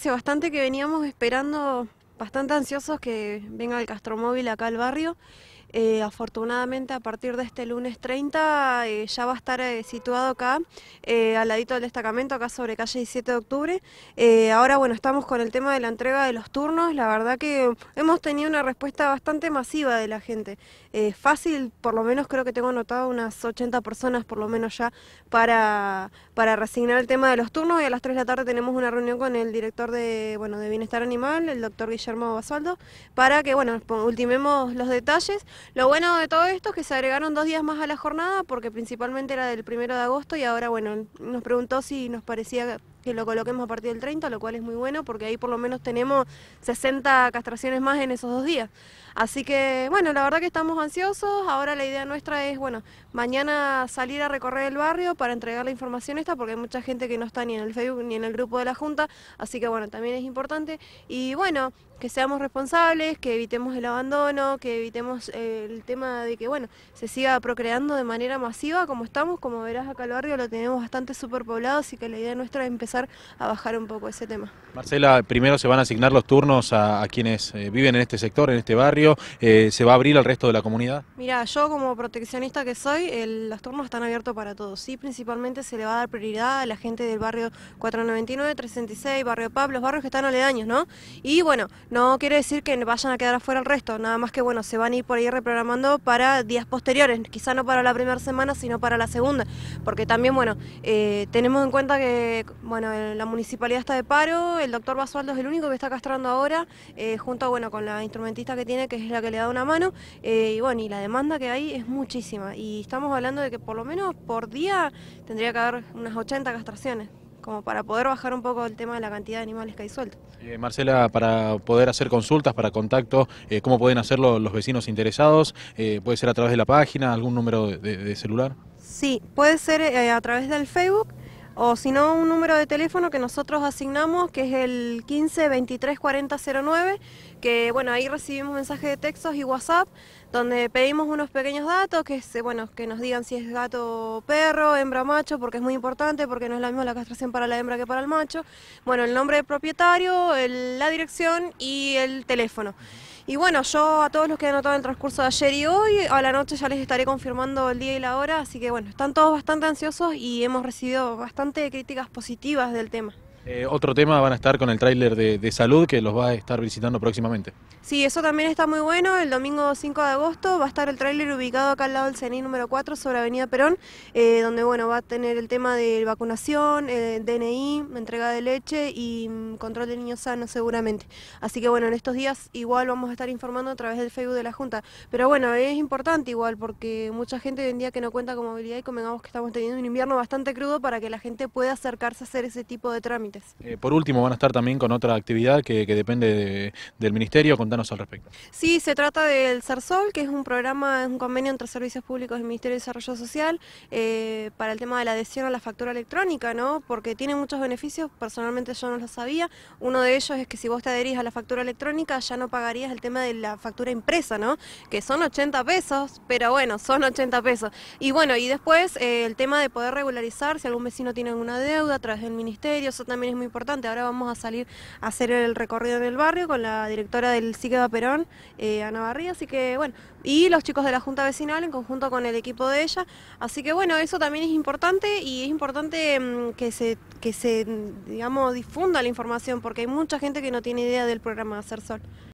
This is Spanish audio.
Hace bastante que veníamos esperando, bastante ansiosos que venga el Castromóvil acá al barrio eh, afortunadamente a partir de este lunes 30 eh, ya va a estar eh, situado acá, al ladito del destacamento, acá sobre calle 17 de octubre. ahora bueno, estamos con el tema de la entrega de los turnos, la verdad que hemos tenido una respuesta bastante masiva de la gente. fácil, por lo menos creo que tengo anotado unas 80 personas por lo menos ya para, para resignar el tema de los turnos y a las 3 de la tarde tenemos una reunión con el director de, bueno, de Bienestar Animal, el doctor Guillermo Basaldo, para que bueno, ultimemos los detalles. Lo bueno de todo esto es que se agregaron dos días más a la jornada porque principalmente era del primero de agosto y ahora, bueno, nos preguntó si nos parecía que lo coloquemos a partir del 30, lo cual es muy bueno porque ahí por lo menos tenemos 60 castraciones más en esos dos días. Así que bueno, la verdad que estamos ansiosos, ahora la idea nuestra es, bueno, mañana salir a recorrer el barrio para entregar la información esta porque hay mucha gente que no está ni en el Facebook ni en el grupo de la Junta, así que bueno, también es importante y bueno, que seamos responsables, que evitemos el abandono, que evitemos eh, el tema de que, bueno, se siga procreando de manera masiva como estamos, como verás acá el barrio lo tenemos bastante superpoblado, así que la idea nuestra es empezar a bajar un poco ese tema. Marcela, primero se van a asignar los turnos a, quienes eh, viven en este sector, en este barrio, eh, ¿se va a abrir al resto de la comunidad? Mira, yo como proteccionista que soy, los turnos están abiertos para todos, sí, principalmente se le va a dar prioridad a la gente del barrio 499, 366, barrio Pablo, los barrios que están aledaños, ¿no? Y bueno, no quiere decir que vayan a quedar afuera el resto, nada más que bueno, se van a ir por ahí reprogramando para días posteriores, quizá no para la primera semana, sino para la segunda, porque también bueno, eh, tenemos en cuenta que, bueno, bueno, la municipalidad está de paro, el doctor Basualdo es el único que está castrando ahora, eh, junto bueno, con la instrumentista que tiene, que es la que le da una mano, eh, y bueno, y la demanda que hay es muchísima, y estamos hablando de que por lo menos por día tendría que haber unas 80 castraciones como para poder bajar un poco el tema de la cantidad de animales que hay sueltos. Eh, Marcela, para poder hacer consultas, para contacto, ¿cómo pueden hacerlo los vecinos interesados? ¿Puede ser a través de la página, algún número de celular? Sí, puede ser a través del Facebook o si no un número de teléfono que nosotros asignamos que es el 15 23 40 09, que bueno, ahí recibimos mensajes de textos y WhatsApp donde pedimos unos pequeños datos que bueno, que nos digan si es gato o perro, hembra o macho, porque es muy importante porque no es la misma la castración para la hembra que para el macho. Bueno, el nombre del propietario, la dirección y el teléfono. Y bueno, yo a todos los que han notado en el transcurso de ayer y hoy, a la noche ya les estaré confirmando el día y la hora, así que bueno, están todos bastante ansiosos y hemos recibido bastante críticas positivas del tema. Eh, otro tema van a estar con el tráiler de, salud que los va a estar visitando próximamente. Sí, eso también está muy bueno. El domingo 5 de agosto va a estar el tráiler ubicado acá al lado del CENI número 4 sobre Avenida Perón, eh, donde bueno va a tener el tema de vacunación, eh, DNI, entrega de leche y mm, control de niños sanos seguramente. Así que bueno, en estos días igual vamos a estar informando a través del Facebook de la Junta. Pero bueno, es importante igual porque mucha gente hoy en día que no cuenta con movilidad y convengamos que estamos teniendo un invierno bastante crudo para que la gente pueda acercarse a hacer ese tipo de trámites. Eh, por último, van a estar también con otra actividad que, depende del Ministerio. Contanos al respecto. Sí, se trata del SARSOL, que es un programa, es un convenio entre servicios públicos del Ministerio de Desarrollo Social eh, para el tema de la adhesión a la factura electrónica, ¿no? Porque tiene muchos beneficios, personalmente yo no lo sabía. Uno de ellos es que si vos te adherís a la factura electrónica ya no pagarías el tema de la factura impresa, ¿no? Que son 80 pesos, pero bueno, son 80 pesos. Y bueno, y después eh, el tema de poder regularizar si algún vecino tiene alguna deuda a través del Ministerio, eso también es muy importante. Ahora vamos a salir a hacer el recorrido en el barrio con la directora del de Perón, eh, Ana Barría, así que bueno, y los chicos de la Junta Vecinal en conjunto con el equipo de ella. Así que bueno, eso también es importante y es importante mm, que se, que se mm, digamos, difunda la información porque hay mucha gente que no tiene idea del programa de Hacer Sol.